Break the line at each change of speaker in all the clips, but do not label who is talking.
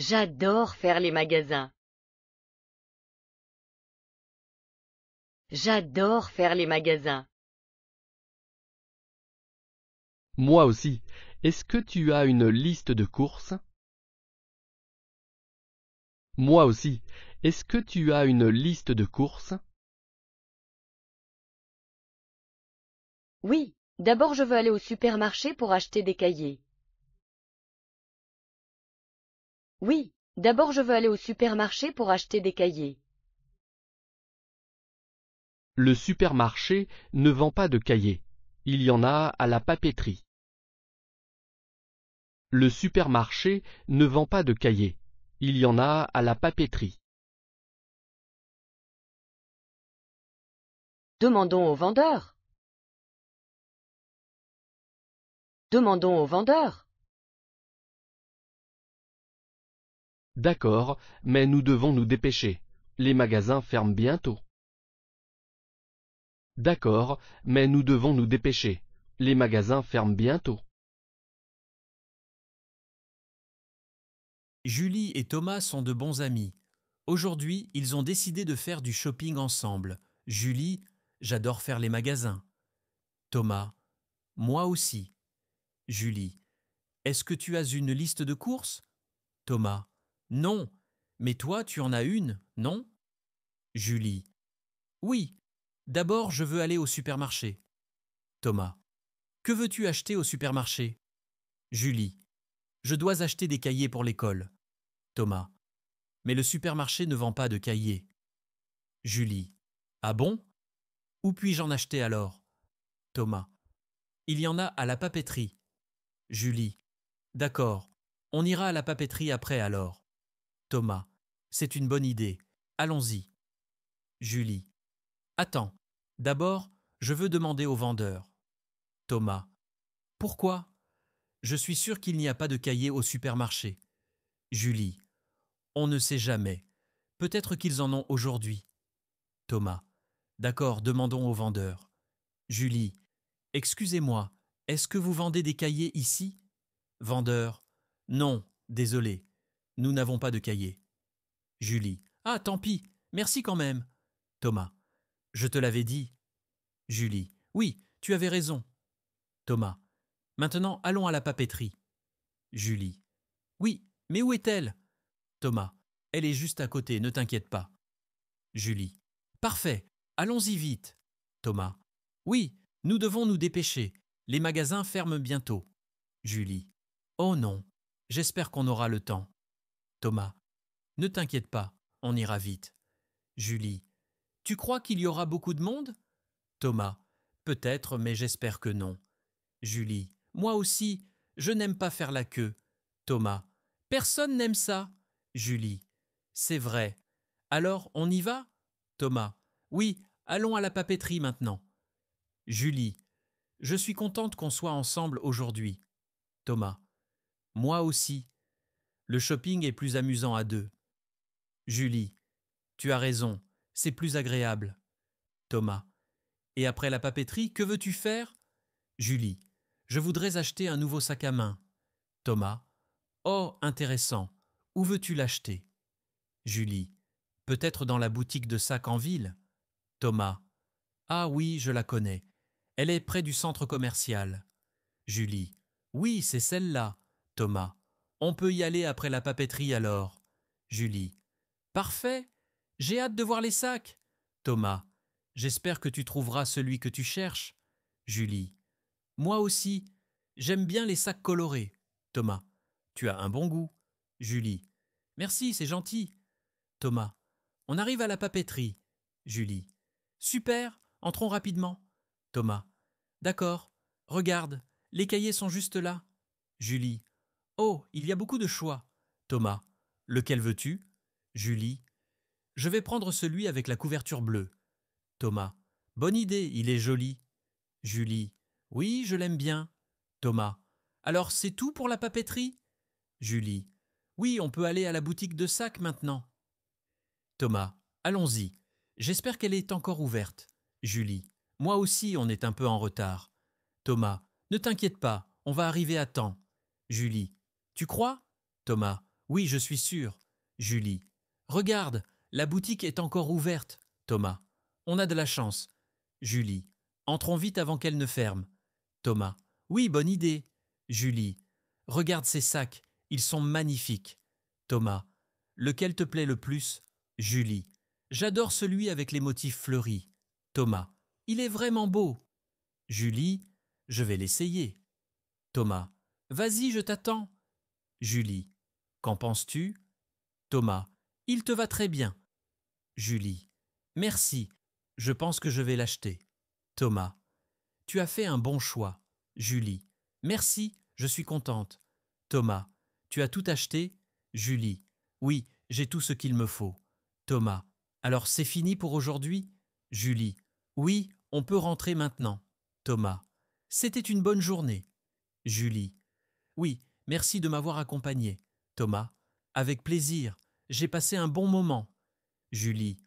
J'adore faire les magasins. J'adore faire les magasins. Moi aussi. Est-ce que tu as une liste de courses Moi aussi. Est-ce que tu as une liste de courses Oui. D'abord je veux aller au supermarché pour acheter des cahiers. Oui, d'abord je veux aller au supermarché pour acheter des cahiers. Le supermarché ne vend pas de cahiers. Il y en a à la papeterie. Le supermarché ne vend pas de cahiers. Il y en a à la papeterie. Demandons au vendeur. Demandons au vendeur. D'accord, mais nous devons nous dépêcher, les magasins ferment bientôt. D'accord, mais nous devons nous dépêcher, les magasins ferment bientôt. Julie et Thomas sont de bons amis. Aujourd'hui, ils ont
décidé de faire du shopping ensemble. Julie, j'adore faire les magasins. Thomas, moi aussi. Julie, est-ce que tu as une liste de courses Thomas, non. Mais toi, tu en as une, non Julie. Oui. D'abord, je veux aller au supermarché. Thomas. Que veux-tu acheter au supermarché Julie. Je dois acheter des cahiers pour l'école. Thomas. Mais le supermarché ne vend pas de cahiers. Julie. Ah bon Où puis-je en acheter alors Thomas. Il y en a à la papeterie. Julie. D'accord. On ira à la papeterie après alors. Thomas. C'est une bonne idée. Allons-y. Julie. Attends. D'abord, je veux demander au vendeur. Thomas. Pourquoi Je suis sûr qu'il n'y a pas de cahiers au supermarché. Julie. On ne sait jamais. Peut-être qu'ils en ont aujourd'hui. Thomas. D'accord, demandons au vendeur. Julie. Excusez-moi, est-ce que vous vendez des cahiers ici Vendeur. Non, désolé. Nous n'avons pas de cahier. Julie. Ah, tant pis. Merci quand même. Thomas. Je te l'avais dit. Julie. Oui, tu avais raison. Thomas. Maintenant, allons à la papeterie. Julie. Oui, mais où est-elle Thomas. Elle est juste à côté, ne t'inquiète pas. Julie. Parfait, allons-y vite. Thomas. Oui, nous devons nous dépêcher. Les magasins ferment bientôt. Julie. Oh non, j'espère qu'on aura le temps. Thomas. Ne t'inquiète pas, on ira vite. Julie. Tu crois qu'il y aura beaucoup de monde Thomas. Peut-être, mais j'espère que non. Julie. Moi aussi, je n'aime pas faire la queue. Thomas. Personne n'aime ça. Julie. C'est vrai. Alors, on y va Thomas. Oui, allons à la papeterie maintenant. Julie. Je suis contente qu'on soit ensemble aujourd'hui. Thomas. Moi aussi. Le shopping est plus amusant à deux. Julie. Tu as raison, c'est plus agréable. Thomas. Et après la papeterie, que veux-tu faire Julie. Je voudrais acheter un nouveau sac à main. Thomas. Oh, intéressant. Où veux-tu l'acheter Julie. Peut-être dans la boutique de sac en ville Thomas. Ah oui, je la connais. Elle est près du centre commercial. Julie. Oui, c'est celle-là. Thomas. On peut y aller après la papeterie alors. Julie. Parfait. J'ai hâte de voir les sacs. Thomas. J'espère que tu trouveras celui que tu cherches. Julie. Moi aussi. J'aime bien les sacs colorés. Thomas. Tu as un bon goût. Julie. Merci, c'est gentil. Thomas. On arrive à la papeterie. Julie. Super, entrons rapidement. Thomas. D'accord. Regarde, les cahiers sont juste là. Julie. Oh, il y a beaucoup de choix. Thomas. Lequel veux-tu Julie. Je vais prendre celui avec la couverture bleue. Thomas. Bonne idée, il est joli. Julie. Oui, je l'aime bien. Thomas. Alors c'est tout pour la papeterie Julie. Oui, on peut aller à la boutique de sacs maintenant. Thomas. Allons-y. J'espère qu'elle est encore ouverte. Julie. Moi aussi, on est un peu en retard. Thomas. Ne t'inquiète pas, on va arriver à temps. Julie. Tu crois Thomas. Oui, je suis sûr. Julie. Regarde, la boutique est encore ouverte. Thomas. On a de la chance. Julie. Entrons vite avant qu'elle ne ferme. Thomas. Oui, bonne idée. Julie. Regarde ces sacs, ils sont magnifiques. Thomas. Lequel te plaît le plus Julie. J'adore celui avec les motifs fleuris. Thomas. Il est vraiment beau. Julie. Je vais l'essayer. Thomas. Vas-y, je t'attends. Julie. Qu'en penses-tu Thomas. Il te va très bien. Julie. Merci. Je pense que je vais l'acheter. Thomas. Tu as fait un bon choix. Julie. Merci, je suis contente. Thomas. Tu as tout acheté Julie. Oui, j'ai tout ce qu'il me faut. Thomas. Alors c'est fini pour aujourd'hui Julie. Oui, on peut rentrer maintenant. Thomas. C'était une bonne journée. Julie. Oui, Merci de m'avoir accompagné. Thomas. Avec plaisir. J'ai passé un bon moment. Julie.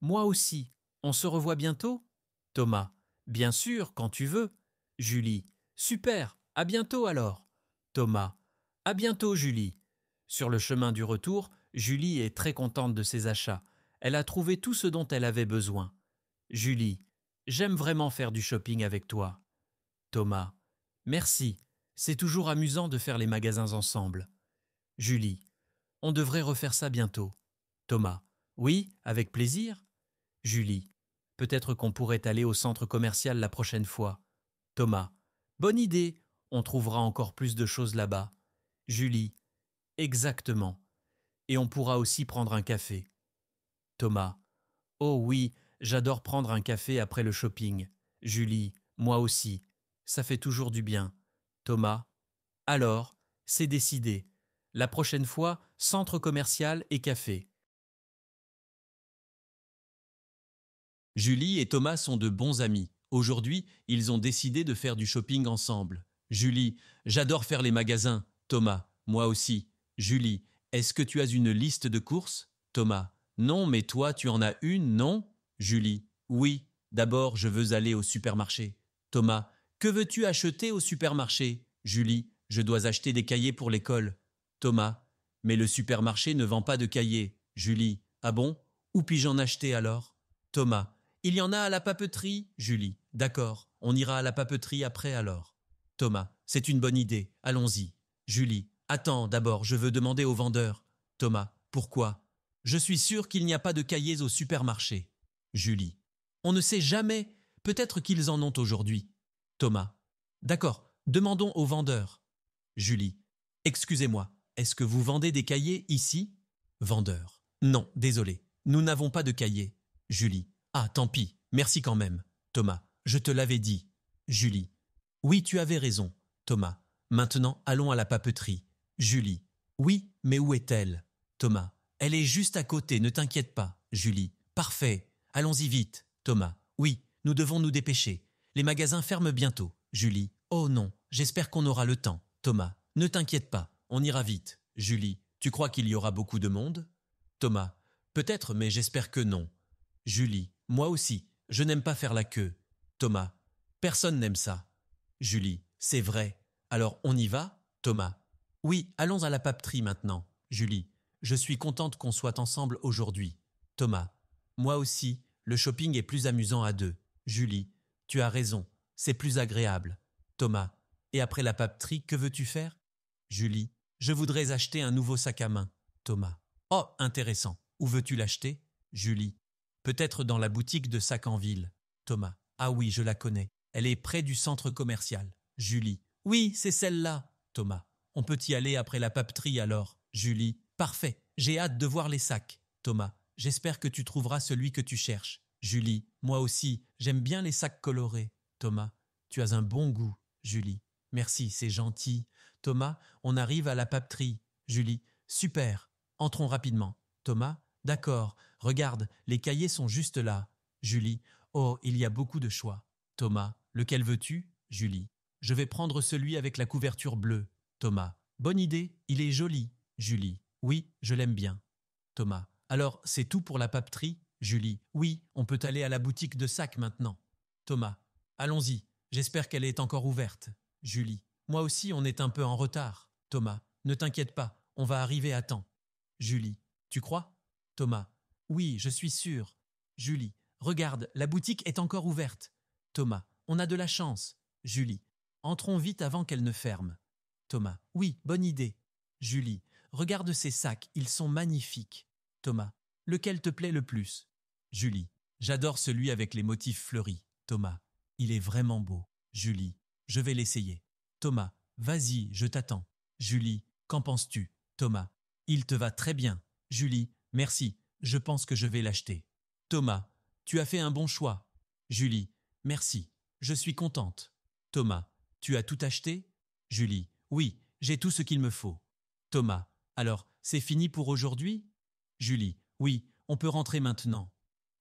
Moi aussi. On se revoit bientôt Thomas. Bien sûr, quand tu veux. Julie. Super. À bientôt alors. Thomas. À bientôt, Julie. Sur le chemin du retour, Julie est très contente de ses achats. Elle a trouvé tout ce dont elle avait besoin. Julie. J'aime vraiment faire du shopping avec toi. Thomas. Merci. C'est toujours amusant de faire les magasins ensemble. Julie. On devrait refaire ça bientôt. Thomas. Oui, avec plaisir. Julie. Peut-être qu'on pourrait aller au centre commercial la prochaine fois. Thomas. Bonne idée. On trouvera encore plus de choses là-bas. Julie. Exactement. Et on pourra aussi prendre un café. Thomas. Oh oui, j'adore prendre un café après le shopping. Julie. Moi aussi. Ça fait toujours du bien. Thomas. Alors, c'est décidé. La prochaine fois, centre commercial et café. Julie et Thomas sont de bons amis. Aujourd'hui, ils ont décidé de faire du shopping ensemble. Julie, j'adore faire les magasins. Thomas, moi aussi. Julie, est-ce que tu as une liste de courses Thomas, non, mais toi, tu en as une, non Julie, oui. D'abord, je veux aller au supermarché. Thomas, que veux-tu acheter au supermarché Julie, je dois acheter des cahiers pour l'école. Thomas, mais le supermarché ne vend pas de cahiers. Julie, ah bon Où puis-je en acheter alors Thomas, il y en a à la papeterie. Julie, d'accord, on ira à la papeterie après alors. Thomas, c'est une bonne idée, allons-y. Julie, attends, d'abord, je veux demander au vendeur. Thomas, pourquoi Je suis sûr qu'il n'y a pas de cahiers au supermarché. Julie, on ne sait jamais, peut-être qu'ils en ont aujourd'hui. Thomas. D'accord, demandons au vendeur. Julie. Excusez-moi, est-ce que vous vendez des cahiers ici Vendeur. Non, désolé, nous n'avons pas de cahiers. Julie. Ah, tant pis, merci quand même. Thomas. Je te l'avais dit. Julie. Oui, tu avais raison. Thomas. Maintenant, allons à la papeterie. Julie. Oui, mais où est-elle Thomas. Elle est juste à côté, ne t'inquiète pas. Julie. Parfait. Allons-y vite. Thomas. Oui, nous devons nous dépêcher. Les magasins ferment bientôt. Julie. Oh non, j'espère qu'on aura le temps. Thomas. Ne t'inquiète pas, on ira vite. Julie. Tu crois qu'il y aura beaucoup de monde Thomas. Peut-être, mais j'espère que non. Julie. Moi aussi, je n'aime pas faire la queue. Thomas. Personne n'aime ça. Julie. C'est vrai. Alors on y va Thomas. Oui, allons à la papeterie maintenant. Julie. Je suis contente qu'on soit ensemble aujourd'hui. Thomas. Moi aussi, le shopping est plus amusant à deux. Julie. Tu as raison, c'est plus agréable. Thomas, et après la papeterie, que veux-tu faire Julie, je voudrais acheter un nouveau sac à main. Thomas, oh, intéressant. Où veux-tu l'acheter Julie, peut-être dans la boutique de sac en ville. Thomas, ah oui, je la connais. Elle est près du centre commercial. Julie, oui, c'est celle-là. Thomas, on peut y aller après la papeterie alors. Julie, parfait. J'ai hâte de voir les sacs. Thomas, j'espère que tu trouveras celui que tu cherches. Julie, moi aussi, j'aime bien les sacs colorés. Thomas, tu as un bon goût. Julie, merci, c'est gentil. Thomas, on arrive à la papeterie. Julie, super, entrons rapidement. Thomas, d'accord, regarde, les cahiers sont juste là. Julie, oh, il y a beaucoup de choix. Thomas, lequel veux-tu Julie, je vais prendre celui avec la couverture bleue. Thomas, bonne idée, il est joli. Julie, oui, je l'aime bien. Thomas, alors c'est tout pour la papeterie Julie. Oui, on peut aller à la boutique de sacs maintenant. Thomas. Allons-y. J'espère qu'elle est encore ouverte. Julie. Moi aussi, on est un peu en retard. Thomas. Ne t'inquiète pas, on va arriver à temps. Julie. Tu crois Thomas. Oui, je suis sûr. Julie. Regarde, la boutique est encore ouverte. Thomas. On a de la chance. Julie. Entrons vite avant qu'elle ne ferme. Thomas. Oui, bonne idée. Julie. Regarde ces sacs, ils sont magnifiques. Thomas. Lequel te plaît le plus Julie. J'adore celui avec les motifs fleuris. Thomas. Il est vraiment beau. Julie. Je vais l'essayer. Thomas. Vas-y, je t'attends. Julie. Qu'en penses-tu Thomas. Il te va très bien. Julie. Merci. Je pense que je vais l'acheter. Thomas. Tu as fait un bon choix. Julie. Merci. Je suis contente. Thomas. Tu as tout acheté Julie. Oui, j'ai tout ce qu'il me faut. Thomas. Alors, c'est fini pour aujourd'hui Julie. Oui, on peut rentrer maintenant.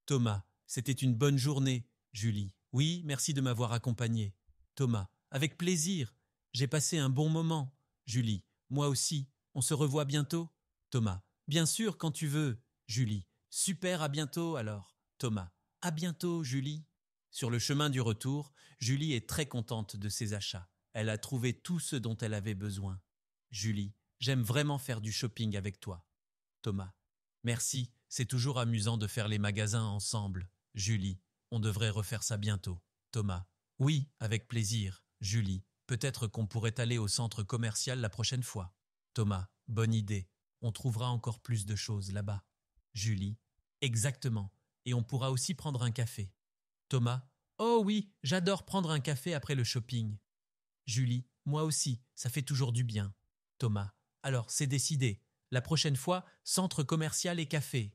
Thomas. C'était une bonne journée. Julie. Oui, merci de m'avoir accompagné. Thomas. Avec plaisir. J'ai passé un bon moment. Julie. Moi aussi. On se revoit bientôt. Thomas. Bien sûr, quand tu veux. Julie. Super, à bientôt alors. Thomas. À bientôt, Julie. Sur le chemin du retour, Julie est très contente de ses achats. Elle a trouvé tout ce dont elle avait besoin. Julie, j'aime vraiment faire du shopping avec toi. Thomas, merci, c'est toujours amusant de faire les magasins ensemble. Julie, on devrait refaire ça bientôt. Thomas, oui, avec plaisir. Julie, peut-être qu'on pourrait aller au centre commercial la prochaine fois. Thomas, bonne idée. On trouvera encore plus de choses là-bas. Julie, exactement. Et on pourra aussi prendre un café. Thomas, oh oui, j'adore prendre un café après le shopping. Julie, moi aussi, ça fait toujours du bien. Thomas, alors c'est
décidé. La prochaine fois, centre commercial et café.